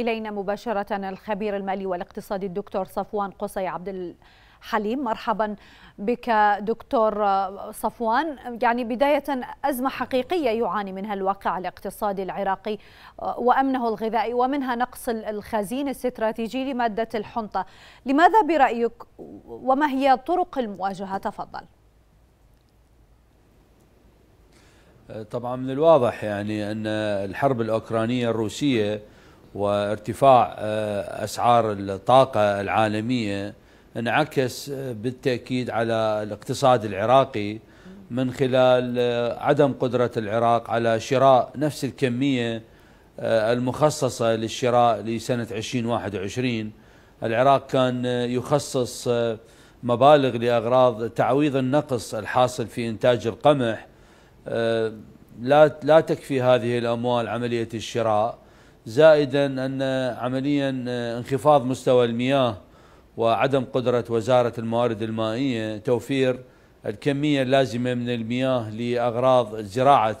إلينا مباشرة الخبير المالي والاقتصادي الدكتور صفوان قصي عبد الحليم مرحبا بك دكتور صفوان يعني بداية أزمة حقيقية يعاني منها الواقع الاقتصادي العراقي وأمنه الغذائي ومنها نقص الخزين الاستراتيجي لمادة الحنطة لماذا برأيك وما هي طرق المواجهة تفضل طبعا من الواضح يعني ان الحرب الاوكرانيه الروسيه وارتفاع آه، أسعار الطاقة العالمية انعكس آه، بالتأكيد على الاقتصاد العراقي من خلال آه، عدم قدرة العراق على شراء نفس الكمية المخصصة للشراء لسنة 2021 العراق كان يخصص مبالغ لأغراض تعويض النقص الحاصل في إنتاج القمح لا لا تكفي هذه الأموال عملية الشراء زائدا أن عمليا آه، انخفاض مستوى المياه وعدم قدرة وزارة الموارد المائية توفير الكمية اللازمة من المياه لأغراض زراعة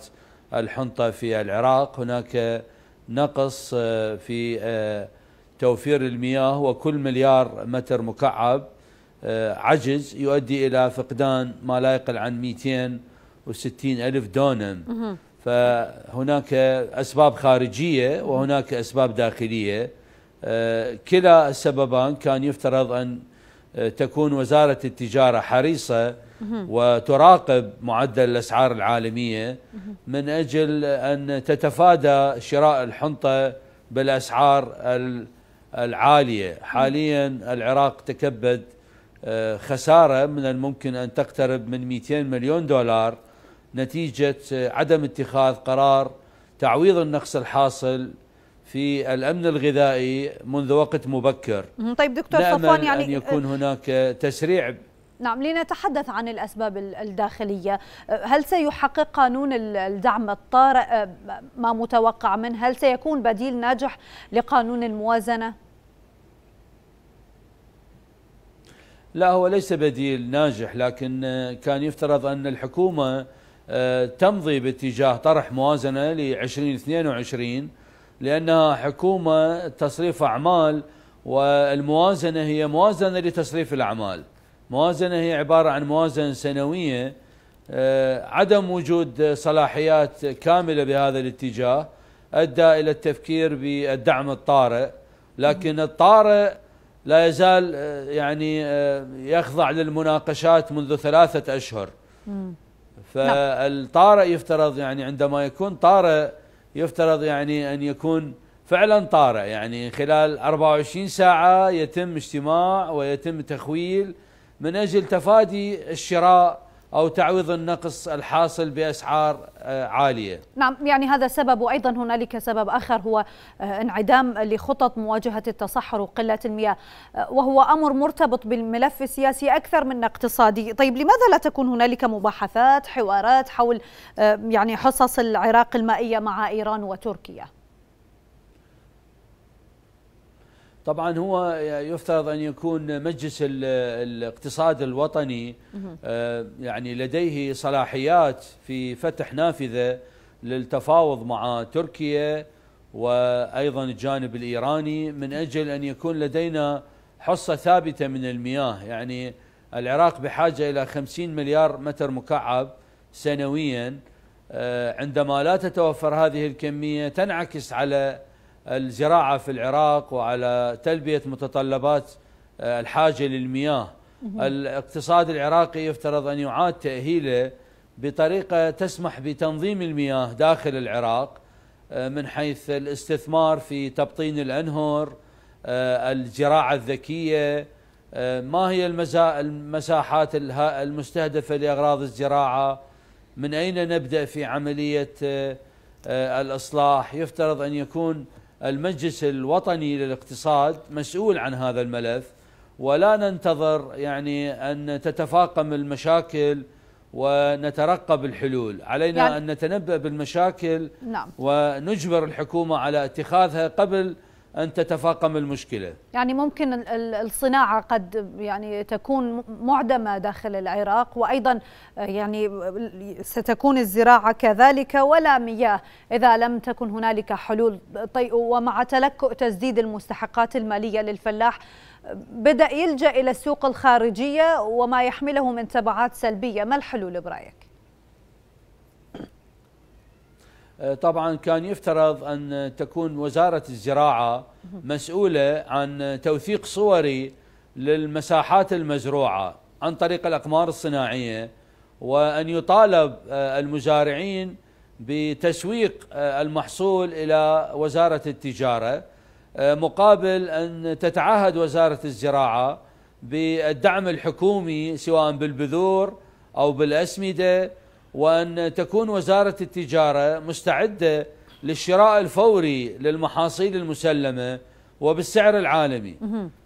الحنطة في العراق هناك نقص آه، في آه، توفير المياه وكل مليار متر مكعب عجز يؤدي إلى فقدان ما لا يقل عن 260 ألف دونم فهناك أسباب خارجية وهناك أسباب داخلية آه، كلا السببان كان يفترض أن آه، تكون وزارة التجارة حريصة وتراقب معدل الأسعار العالمية من أجل أن تتفادى شراء الحنطة بالأسعار العالية حاليا العراق تكبد آه، خسارة من الممكن أن تقترب من 200 مليون دولار نتيجه عدم اتخاذ قرار تعويض النقص الحاصل في الامن الغذائي منذ وقت مبكر طيب دكتور صفوان يعني ان يكون هناك تسريع نعم لنتحدث عن الأسباب الداخلية هل سيحقق قانون الدعم الطارئ ما متوقع منه هل سيكون بديل ناجح لقانون الموازنة لا هو ليس بديل ناجح لكن كان يفترض أن الحكومة تمضي باتجاه طرح موازنة ل 2022 لأنها حكومة تصريف أعمال والموازنة هي موازنة لتصريف الأعمال موازنة هي عبارة عن موازنة سنوية آه، عدم وجود صلاحيات كاملة بهذا الاتجاه أدى إلى التفكير بالدعم الطارئ لكن الطارئ لا يزال آه، يعني آه، يخضع للمناقشات منذ ثلاثة أشهر نعم. فالطارئ يفترض يعني عندما يكون طارئ يفترض يعني أن يكون فعلا طارئ يعني خلال 24 ساعة يتم اجتماع ويتم تخويل من أجل تفادي الشراء أو تعويض النقص الحاصل بأسعار آه، عالية نعم يعني هذا سبب وأيضا هنالك سبب آخر هو آه، انعدام لخطط مواجهة التصحر وقلة المياه آه، وهو أمر مرتبط بالملف السياسي أكثر من اقتصادي طيب لماذا لا تكون هنالك مباحثات حوارات حول يعني حصص العراق المائية مع إيران وتركيا طبعا هو يفترض ان يكون مجلس الاقتصاد الوطني آه، يعني لديه صلاحيات في فتح نافذه للتفاوض مع تركيا وايضا الجانب الايراني من اجل ان يكون لدينا حصه ثابته من المياه يعني العراق بحاجه الى 50 مليار متر مكعب سنويا آه، عندما لا تتوفر هذه الكميه تنعكس على الزراعة في العراق وعلى تلبية متطلبات آه، الحاجة للمياه الاقتصاد العراقي يفترض أن يعاد تأهيله بطريقة تسمح بتنظيم المياه داخل العراق آه، من حيث الاستثمار في تبطين الأنهر آه، الزراعة الذكية ما هي المساحات المستهدفة لأغراض الزراعة من أين نبدأ في عملية الإصلاح يفترض أن يكون المجلس الوطني للاقتصاد مسؤول عن هذا الملف ولا ننتظر يعني ان تتفاقم المشاكل ونترقب الحلول علينا يعني أن نتنبأ بالمشاكل نعم. ونجبر الحكومة على اتخاذها قبل أن تتفاقم المشكلة يعني ممكن الصناعة قد يعني تكون معدمة داخل العراق وأيضا آه، يعني ستكون الزراعة كذلك ولا مياه إذا لم تكن هنالك حلول ومع تلكؤ تسديد المستحقات المالية للفلاح بدأ يلجأ إلى السوق الخارجية وما يحمله من تبعات سلبية ما الحلول برأيك؟ آه، طبعا كان يفترض أن تكون وزارة الزراعة مسؤولة عن توثيق صوري للمساحات المزروعة عن طريق الأقمار الصناعية وأن يطالب آه، المزارعين بتسويق آه، المحصول إلى وزارة التجارة مقابل أن تتعهد وزارة الزراعة بالدعم الحكومي سواء بالبذور أو بالأسمدة وأن تكون وزارة التجارة مستعدة للشراء الفوري للمحاصيل المسلمة وبالسعر العالمي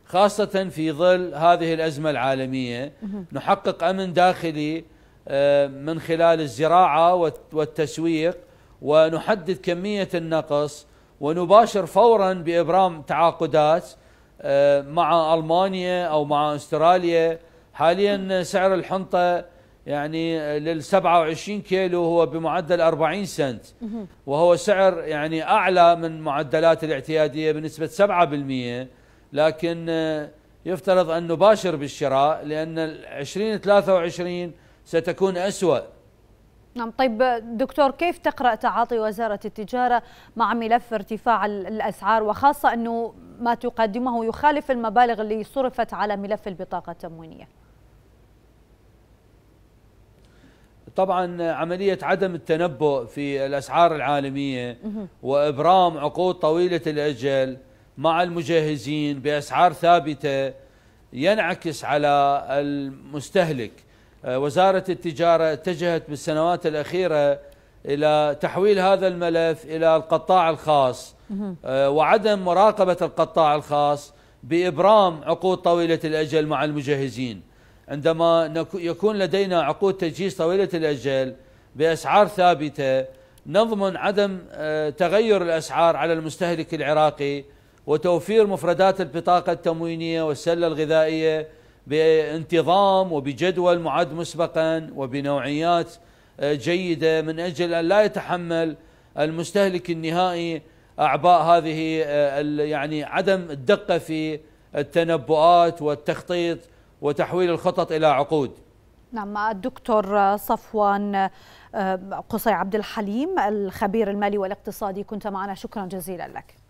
خاصة في ظل هذه الأزمة العالمية نحقق أمن داخلي آه، من خلال الزراعة والتسويق ونحدد كمية النقص ونباشر فورا بإبرام تعاقدات آه، مع ألمانيا أو مع أستراليا حاليا سعر الحنطة يعني لل 27 كيلو هو بمعدل 40 سنت وهو سعر يعني اعلى من معدلات الاعتياديه بنسبه 7% لكن يفترض ان نباشر بالشراء لان 2023 ستكون اسوء نعم طيب دكتور كيف تقرأ تعاطي وزارة التجارة مع ملف ارتفاع الأسعار وخاصة أنه ما تقدمه يخالف المبالغ اللي صرفت على ملف البطاقة التموينية؟ طبعا عملية عدم التنبؤ في الأسعار العالمية وإبرام عقود طويلة الأجل مع المجهزين بأسعار ثابتة ينعكس على المستهلك آه، وزارة التجارة اتجهت بالسنوات الأخيرة إلى تحويل هذا الملف إلى القطاع الخاص آه، وعدم مراقبة القطاع الخاص بإبرام عقود طويلة الأجل مع المجهزين عندما يكون لدينا عقود تجهيز طويلة الأجل بأسعار ثابتة نضمن عدم آه، تغير الأسعار على المستهلك العراقي وتوفير مفردات البطاقة التموينية والسلة الغذائية بانتظام وبجدول معد مسبقا وبنوعيات آه، جيدة من أجل أن لا يتحمل المستهلك النهائي أعباء هذه آه، يعني عدم الدقة في التنبؤات والتخطيط وتحويل الخطط إلى عقود نعم الدكتور صفوان آه، قصي عبد الحليم الخبير المالي والاقتصادي كنت معنا شكرا جزيلا لك